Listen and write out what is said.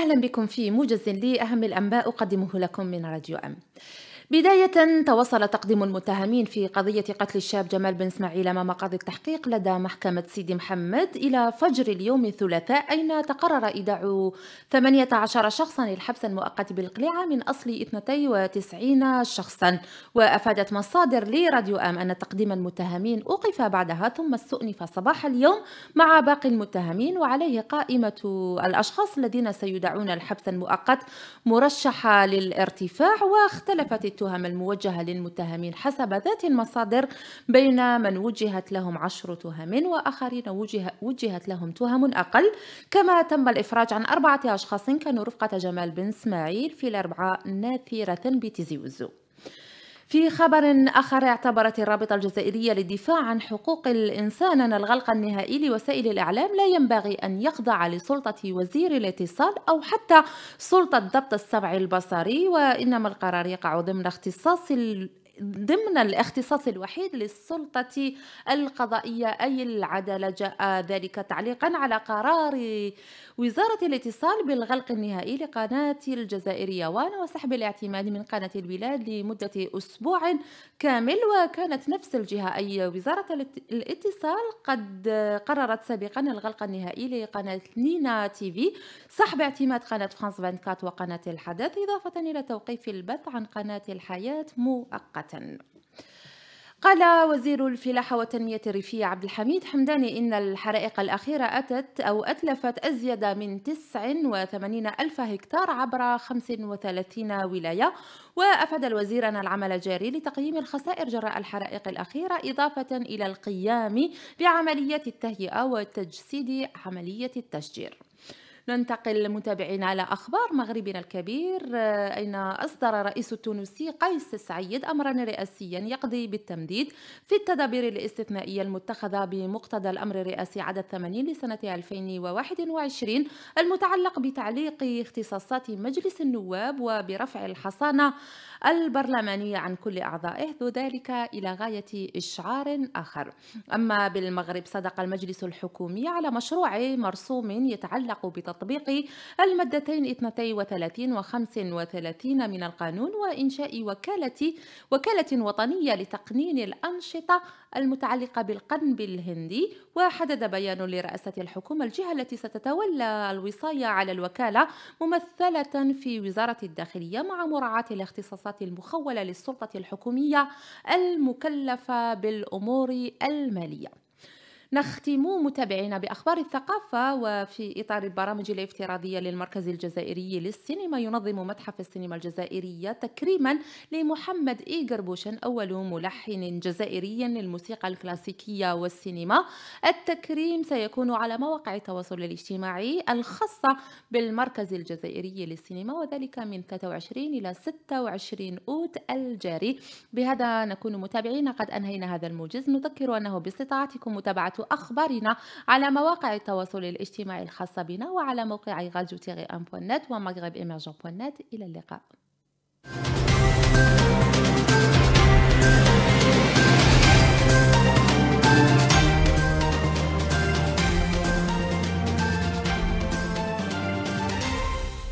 أهلا بكم في موجز لأهم الأنباء أقدمه لكم من راديو أم بداية توصل تقديم المتهمين في قضية قتل الشاب جمال بن اسماعيل أمام قاضي التحقيق لدى محكمة سيدي محمد إلى فجر اليوم الثلاثاء أين تقرر إيداع 18 شخصا للحبس المؤقت بالقليعة من أصل 92 شخصا وأفادت مصادر لراديو أم أن تقديم المتهمين أوقف بعدها ثم استؤنف صباح اليوم مع باقي المتهمين وعليه قائمة الأشخاص الذين سيدعون الحبس المؤقت مرشحة للارتفاع واختلفت التهم الموجهة للمتهمين حسب ذات المصادر بين من وجهت لهم عشر تهم وآخرين وجه وجهت لهم تهم أقل كما تم الإفراج عن أربعة أشخاص كانوا رفقة جمال بن إسماعيل في الأربعاء ناثرة بتزيوزو في خبر آخر اعتبرت الرابطة الجزائرية للدفاع عن حقوق الإنسان أن الغلق النهائي لوسائل الإعلام لا ينبغي أن يخضع لسلطة وزير الاتصال أو حتى سلطة ضبط السمع البصري وإنما القرار يقع ضمن اختصاص ضمن الاختصاص الوحيد للسلطة القضائية أي العدالة جاء ذلك تعليقا على قرار وزارة الاتصال بالغلق النهائي لقناة الجزائرية وانا وسحب الاعتماد من قناة البلاد لمدة أسبوع كامل وكانت نفس الجهة أي وزارة الاتصال قد قررت سابقا الغلق النهائي لقناة نينا تي في سحب اعتماد قناة فرانس 24 وقناة الحدث إضافة إلى توقيف البث عن قناة الحياة مؤقتا قال وزير الفلاحة والتنمية الريفية عبد الحميد حمداني إن الحرائق الأخيرة أتت أو أتلفت أزيد من 89 ألف هكتار عبر 35 ولاية وأفاد الوزير أن العمل جاري لتقييم الخسائر جراء الحرائق الأخيرة إضافة إلى القيام بعملية التهيئة وتجسيد عملية التشجير ننتقل متابعينا على أخبار مغربنا الكبير آه، أين أصدر رئيس التونسي قيس سعيد أمرا رئاسيا يقضي بالتمديد في التدابير الاستثنائية المتخذة بمقتضى الأمر الرئاسي عدد 80 لسنة 2021 المتعلق بتعليق اختصاصات مجلس النواب وبرفع الحصانة البرلمانية عن كل أعضائه ذو ذلك إلى غاية إشعار آخر أما بالمغرب صدق المجلس الحكومي على مشروع مرسوم يتعلق بتطبيق تطبيق المادتين 32 و 35 من القانون وإنشاء وكالة وكالة وطنية لتقنين الأنشطة المتعلقة بالقنب الهندي وحدد بيان لرئاسة الحكومة الجهة التي ستتولى الوصاية على الوكالة ممثلة في وزارة الداخلية مع مراعاة الاختصاصات المخولة للسلطة الحكومية المكلفة بالأمور المالية نختم متابعينا بأخبار الثقافة وفي إطار البرامج الافتراضية للمركز الجزائري للسينما ينظم متحف السينما الجزائرية تكريما لمحمد إيجر بوشن أول ملحن جزائري للموسيقى الكلاسيكية والسينما التكريم سيكون على مواقع التواصل الاجتماعي الخاصة بالمركز الجزائري للسينما وذلك من 23 إلى 26 أوت الجاري بهذا نكون متابعينا قد أنهينا هذا الموجز نذكر أنه باستطاعتكم متابعة أخبارنا على مواقع التواصل الاجتماعي الخاصة بنا وعلى موقع غالجو تيغي أم نت ومغرب بوان نت إلى اللقاء